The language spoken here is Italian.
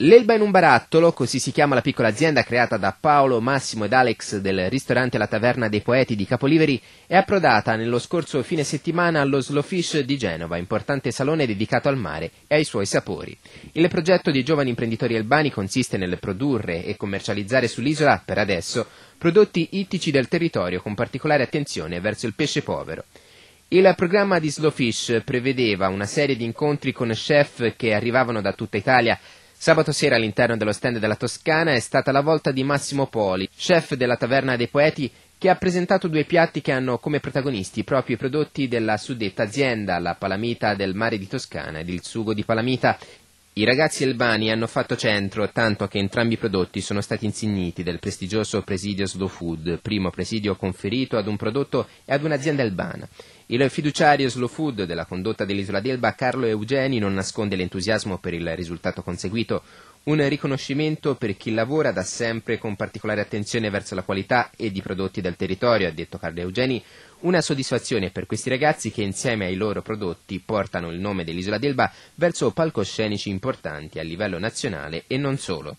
L'Elba in un barattolo, così si chiama la piccola azienda creata da Paolo, Massimo ed Alex del ristorante La Taverna dei Poeti di Capoliveri, è approdata nello scorso fine settimana allo Slow Fish di Genova, importante salone dedicato al mare e ai suoi sapori. Il progetto di giovani imprenditori elbani consiste nel produrre e commercializzare sull'isola, per adesso, prodotti ittici del territorio con particolare attenzione verso il pesce povero. Il programma di Slow Fish prevedeva una serie di incontri con chef che arrivavano da tutta Italia Sabato sera all'interno dello stand della Toscana è stata la volta di Massimo Poli, chef della Taverna dei Poeti, che ha presentato due piatti che hanno come protagonisti proprio i prodotti della suddetta azienda, la palamita del mare di Toscana ed il sugo di palamita, i ragazzi albani hanno fatto centro, tanto che entrambi i prodotti sono stati insigniti del prestigioso presidio Slow Food, primo presidio conferito ad un prodotto e ad un'azienda albana. Il fiduciario Slow Food della condotta dell'isola d'Elba, Carlo Eugeni, non nasconde l'entusiasmo per il risultato conseguito, un riconoscimento per chi lavora da sempre con particolare attenzione verso la qualità ed i prodotti del territorio, ha detto Carlo Eugeni, una soddisfazione per questi ragazzi che insieme ai loro prodotti portano il nome dell'isola d'Elba verso palcoscenici importanti a livello nazionale e non solo.